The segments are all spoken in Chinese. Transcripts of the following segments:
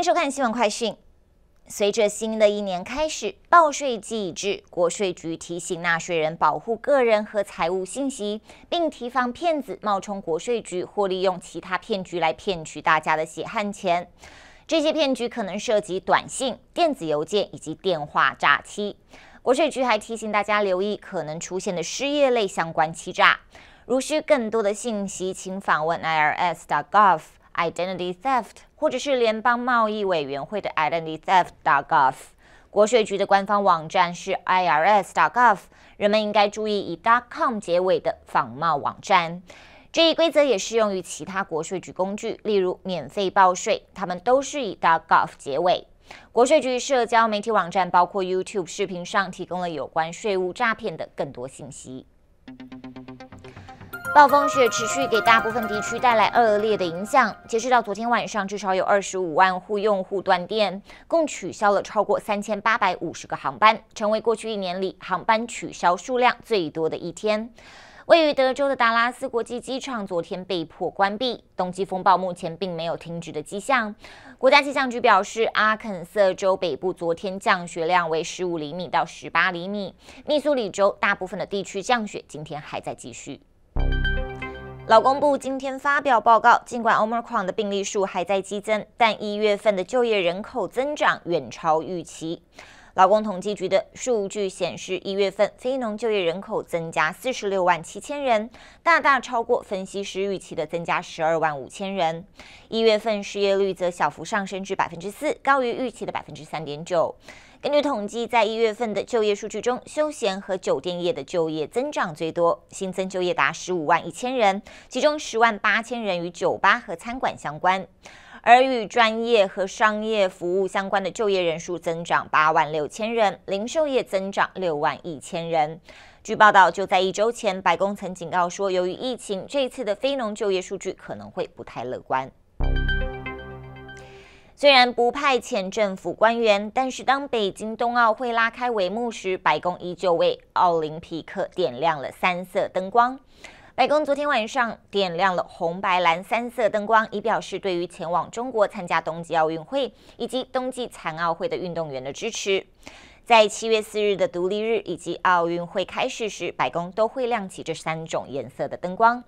迎收看新闻快讯。随着新的一年开始，报税季已至，国税局提醒纳税人保护个人和财务信息，并提防骗子冒充国税局或利用其他骗局来骗取大家的血汗钱。这些骗局可能涉及短信、电子邮件以及电话诈欺。国税局还提醒大家留意可能出现的失业类相关欺诈。如需更多的信息，请访问 irs.gov。Identity Theft，或者是联邦贸易委员会的 Identity Theft.gov，国税局的官方网站是 IRS.gov。人们应该注意以 .com 结尾的仿冒网站。这一规则也适用于其他国税局工具，例如免费报税，它们都是以 .gov 结尾。国税局社交媒体网站，包括 YouTube 视频上，提供了有关税务诈骗的更多信息。暴风雪持续给大部分地区带来恶劣的影响。截止到昨天晚上，至少有二十五万户用户断电，共取消了超过三千八百五十个航班，成为过去一年里航班取消数量最多的一天。位于德州的达拉斯国际机场昨天被迫关闭。冬季风暴目前并没有停止的迹象。国家气象局表示，阿肯色州北部昨天降雪量为十五厘米到十八厘米，密苏里州大部分的地区降雪今天还在继续。劳工部今天发表报告，尽管奥 o 矿的病例数还在激增，但一月份的就业人口增长远超预期。劳工统计局的数据显示，一月份非农就业人口增加四十六万七千人，大大超过分析师预期的增加十二万五千人。一月份失业率则小幅上升至百分之四，高于预期的百分之三点九。根据统计，在一月份的就业数据中，休闲和酒店业的就业增长最多，新增就业达十五万一千人，其中十万八千人与酒吧和餐馆相关。而与专业和商业服务相关的就业人数增长八万六千人，零售业增长六万一千人。据报道，就在一周前，白宫曾警告说，由于疫情，这次的非农就业数据可能会不太乐观。虽然不派遣政府官员，但是当北京冬奥会拉开帷幕时，白宫依旧为奥林匹克点亮了三色灯光。白宫昨天晚上点亮了红、白、蓝三色灯光，以表示对于前往中国参加冬季奥运会以及冬季残奥会的运动员的支持。在七月四日的独立日以及奥运会开始时，白宫都会亮起这三种颜色的灯光。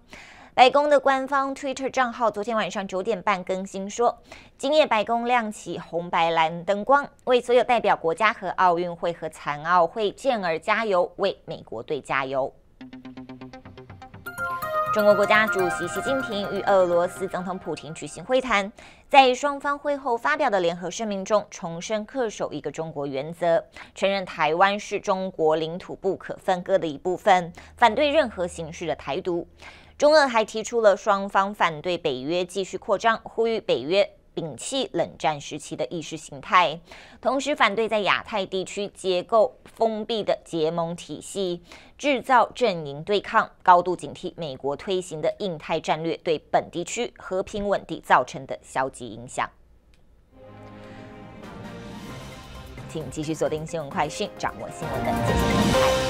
白宫的官方 Twitter 账号昨天晚上九点半更新说：“今夜白宫亮起红、白、蓝灯光，为所有代表国家和奥运会和残奥会健儿加油，为美国队加油。”中国国家主席习近平与俄罗斯总统普京举行会谈，在双方会后发表的联合声明中，重申恪守一个中国原则，承认台湾是中国领土不可分割的一部分，反对任何形式的台独。中俄还提出了双方反对北约继续扩张，呼吁北约。摒弃冷战时期的意识形态，同时反对在亚太地区结构封闭的结盟体系，制造阵营对抗，高度警惕美国推行的印太战略对本地区和平稳定造成的消极影响。请继续锁定新闻快讯，掌握新闻的最新动态。